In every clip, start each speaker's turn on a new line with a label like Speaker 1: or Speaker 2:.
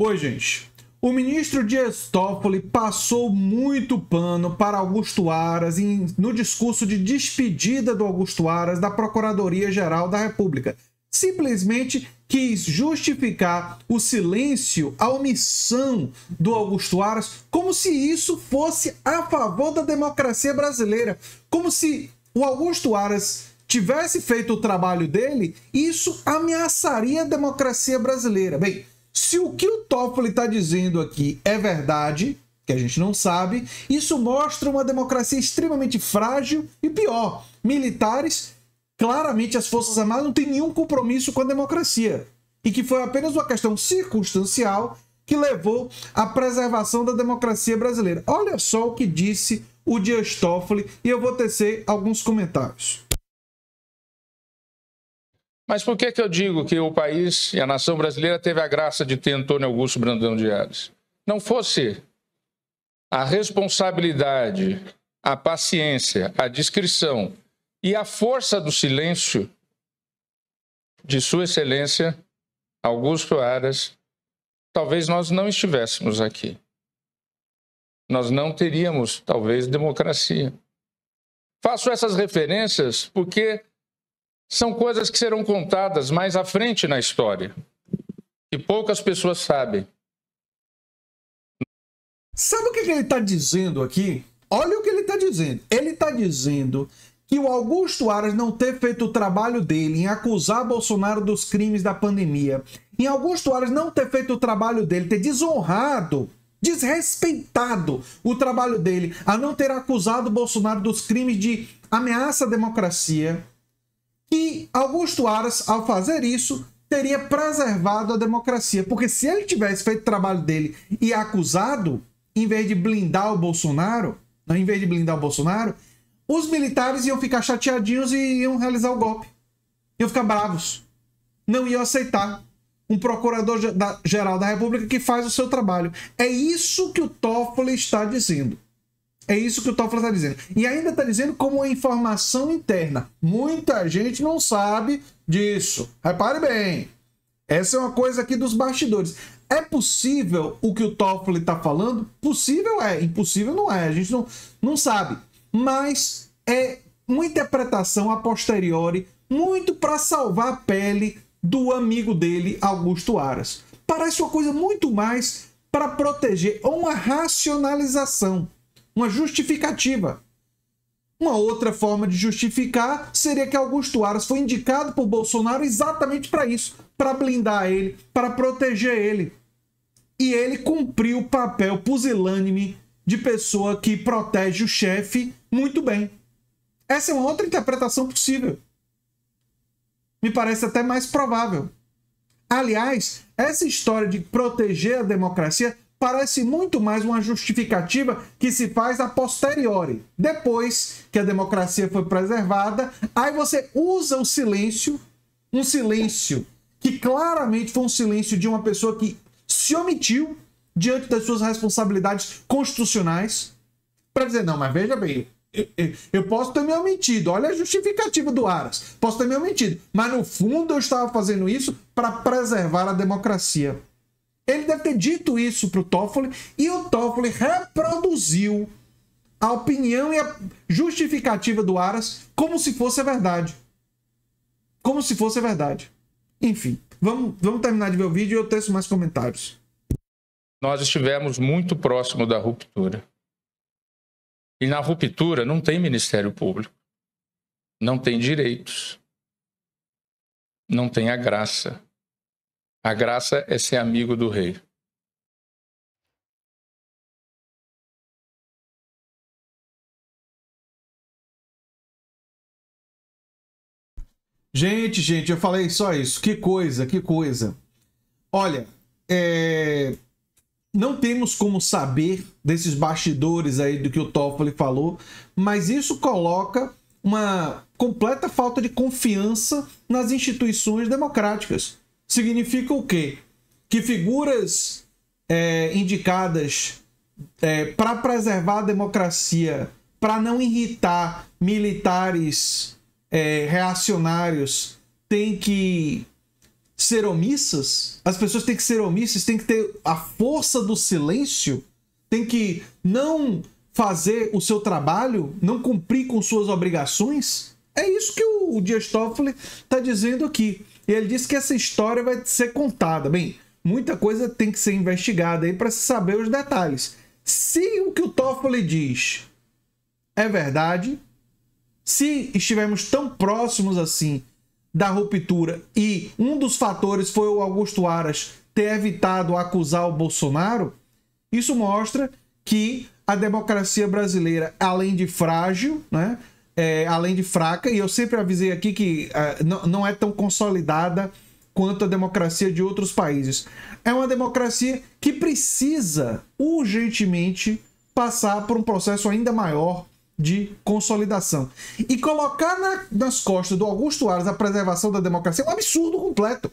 Speaker 1: Oi, gente. O ministro Dias Toffoli passou muito pano para Augusto Aras em, no discurso de despedida do Augusto Aras da Procuradoria-Geral da República. Simplesmente quis justificar o silêncio, a omissão do Augusto Aras, como se isso fosse a favor da democracia brasileira. Como se o Augusto Aras tivesse feito o trabalho dele, isso ameaçaria a democracia brasileira. Bem, se o que o Toffoli está dizendo aqui é verdade, que a gente não sabe, isso mostra uma democracia extremamente frágil e pior. Militares, claramente as Forças Armadas não têm nenhum compromisso com a democracia. E que foi apenas uma questão circunstancial que levou à preservação da democracia brasileira. Olha só o que disse o Dias Toffoli e eu vou tecer alguns comentários.
Speaker 2: Mas por que, que eu digo que o país e a nação brasileira teve a graça de ter Antônio Augusto Brandão de Alves? Não fosse a responsabilidade, a paciência, a discrição e a força do silêncio de Sua Excelência Augusto Aras, talvez nós não estivéssemos aqui. Nós não teríamos, talvez, democracia. Faço essas referências porque são coisas que serão contadas mais à frente na história, que poucas
Speaker 1: pessoas sabem. Sabe o que ele está dizendo aqui? Olha o que ele está dizendo. Ele está dizendo que o Augusto Aras não ter feito o trabalho dele em acusar Bolsonaro dos crimes da pandemia, em Augusto Aras não ter feito o trabalho dele, ter desonrado, desrespeitado o trabalho dele, a não ter acusado Bolsonaro dos crimes de ameaça à democracia, que Augusto Aras, ao fazer isso, teria preservado a democracia. Porque se ele tivesse feito o trabalho dele e acusado, em vez de blindar o Bolsonaro, não, em vez de blindar o Bolsonaro, os militares iam ficar chateadinhos e iam realizar o golpe. Iam ficar bravos. Não iam aceitar um procurador-geral da República que faz o seu trabalho. É isso que o Toffoli está dizendo. É isso que o Toffler está dizendo. E ainda está dizendo como é informação interna. Muita gente não sabe disso. Repare bem. Essa é uma coisa aqui dos bastidores. É possível o que o Toffoli está falando? Possível é, impossível não é. A gente não, não sabe. Mas é uma interpretação a posteriori muito para salvar a pele do amigo dele, Augusto Aras. Parece uma coisa muito mais para proteger ou uma racionalização uma justificativa. Uma outra forma de justificar seria que Augusto Aras foi indicado por Bolsonaro exatamente para isso, para blindar ele, para proteger ele. E ele cumpriu o papel pusilânime de pessoa que protege o chefe muito bem. Essa é uma outra interpretação possível. Me parece até mais provável. Aliás, essa história de proteger a democracia parece muito mais uma justificativa que se faz a posteriori. Depois que a democracia foi preservada, aí você usa o silêncio, um silêncio que claramente foi um silêncio de uma pessoa que se omitiu diante das suas responsabilidades constitucionais, para dizer: não, mas veja bem, eu posso ter me omitido. Olha a justificativa do Aras. Posso ter me omitido. Mas no fundo eu estava fazendo isso para preservar a democracia. Ele deve ter dito isso para o Toffoli e o Toffoli reproduziu a opinião e a justificativa do Aras como se fosse a verdade. Como se fosse a verdade. Enfim, vamos, vamos terminar de ver o vídeo e eu teço mais comentários.
Speaker 2: Nós estivemos muito próximo da ruptura. E na ruptura não tem Ministério Público, não tem direitos, não tem a graça, a graça é ser amigo do rei.
Speaker 1: Gente, gente, eu falei só isso. Que coisa, que coisa. Olha, é... não temos como saber desses bastidores aí do que o Toffoli falou, mas isso coloca uma completa falta de confiança nas instituições democráticas significa o quê? Que figuras é, indicadas é, para preservar a democracia, para não irritar militares é, reacionários, têm que ser omissas? As pessoas têm que ser omissas, têm que ter a força do silêncio, têm que não fazer o seu trabalho, não cumprir com suas obrigações? É isso que o Dias Toffoli está dizendo aqui. E ele disse que essa história vai ser contada. Bem, muita coisa tem que ser investigada aí para se saber os detalhes. Se o que o Toffoli diz é verdade, se estivermos tão próximos assim da ruptura e um dos fatores foi o Augusto Aras ter evitado acusar o Bolsonaro, isso mostra que a democracia brasileira, além de frágil, né, é, além de fraca, e eu sempre avisei aqui que uh, não, não é tão consolidada quanto a democracia de outros países. É uma democracia que precisa urgentemente passar por um processo ainda maior de consolidação. E colocar na, nas costas do Augusto Aras a preservação da democracia é um absurdo completo.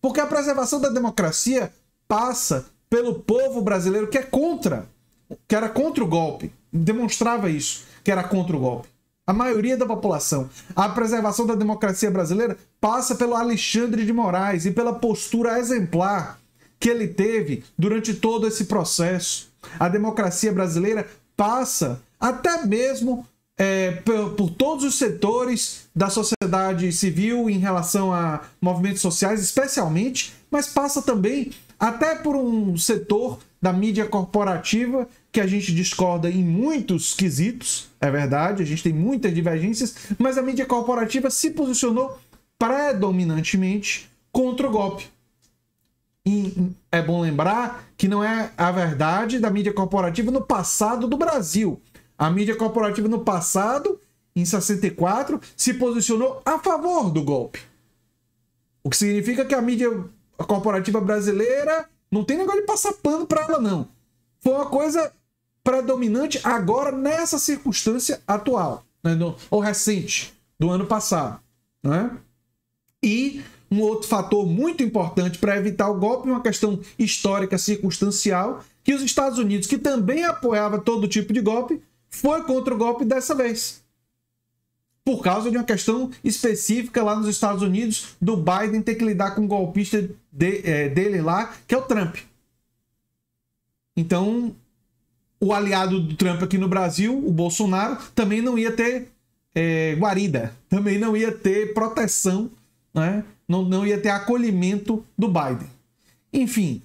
Speaker 1: Porque a preservação da democracia passa pelo povo brasileiro que é contra, que era contra o golpe, demonstrava isso, que era contra o golpe a maioria da população. A preservação da democracia brasileira passa pelo Alexandre de Moraes e pela postura exemplar que ele teve durante todo esse processo. A democracia brasileira passa até mesmo é, por, por, todos os setores da sociedade civil em relação a movimentos sociais, especialmente, mas passa também até por um setor da mídia corporativa, que a gente discorda em muitos quesitos, é verdade, a gente tem muitas divergências, mas a mídia corporativa se posicionou predominantemente contra o golpe. E é bom lembrar que não é a verdade da mídia corporativa no passado do Brasil. A mídia corporativa no passado, em 64, se posicionou a favor do golpe. O que significa que a mídia corporativa brasileira não tem negócio de passar pano para ela, não. Foi uma coisa predominante agora, nessa circunstância atual, né? no, ou recente, do ano passado. Né? E um outro fator muito importante para evitar o golpe, uma questão histórica circunstancial, que os Estados Unidos, que também apoiava todo tipo de golpe, foi contra o golpe dessa vez por causa de uma questão específica lá nos Estados Unidos do Biden ter que lidar com o golpista de, é, dele lá, que é o Trump. Então, o aliado do Trump aqui no Brasil, o Bolsonaro, também não ia ter é, guarida, também não ia ter proteção, né? não, não ia ter acolhimento do Biden. Enfim,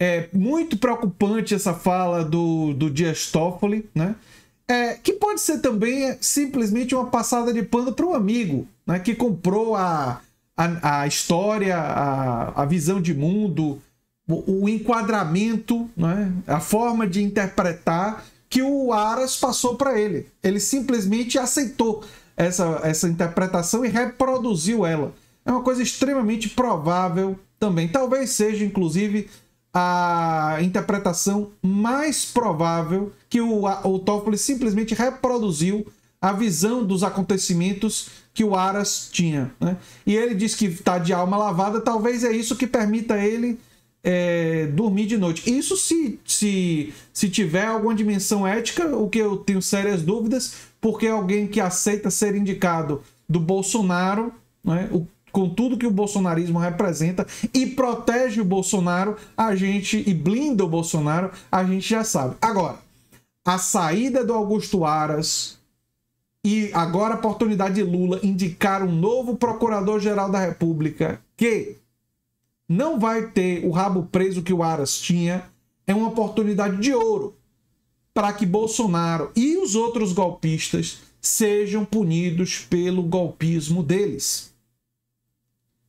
Speaker 1: é muito preocupante essa fala do, do Dias Toffoli, né? É, que pode ser também simplesmente uma passada de pano para um amigo né, que comprou a, a, a história, a, a, visão de mundo, o, o enquadramento, né, a forma de interpretar que o Aras passou para ele. Ele simplesmente aceitou essa, essa interpretação e reproduziu ela. É uma coisa extremamente provável também. Talvez seja, inclusive, a interpretação mais provável que o, o Toffoli simplesmente reproduziu a visão dos acontecimentos que o Aras tinha. Né? E ele diz que está de alma lavada, talvez é isso que permita ele é, dormir de noite. Isso se, se, se tiver alguma dimensão ética, o que eu tenho sérias dúvidas, porque alguém que aceita ser indicado do Bolsonaro, né, o com tudo que o bolsonarismo representa e protege o Bolsonaro, a gente e blinda o Bolsonaro, a gente já sabe. Agora, a saída do Augusto Aras e agora a oportunidade de Lula indicar um novo procurador-geral da República que não vai ter o rabo preso que o Aras tinha, é uma oportunidade de ouro para que Bolsonaro e os outros golpistas sejam punidos pelo golpismo deles.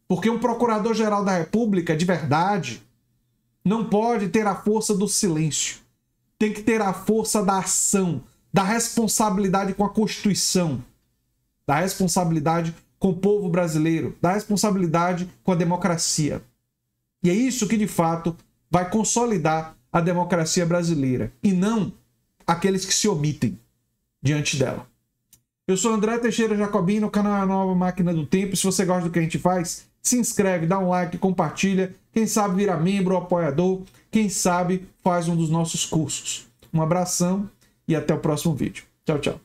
Speaker 1: Porque um procurador-geral da República, de verdade, não pode ter a força do silêncio. Tem que ter a força da ação, da responsabilidade com a Constituição, da responsabilidade com o povo brasileiro, da responsabilidade com a democracia. E é isso que, de fato, vai consolidar a democracia brasileira e não aqueles que se omitem diante dela. Eu sou André Teixeira Jacobino, canal é a Nova Máquina do Tempo. Se você gosta do que a gente faz, se inscreve, dá um like, compartilha. Quem sabe vira membro ou apoiador. Quem sabe faz um dos nossos cursos. Um abração e até o próximo vídeo. Tchau, tchau.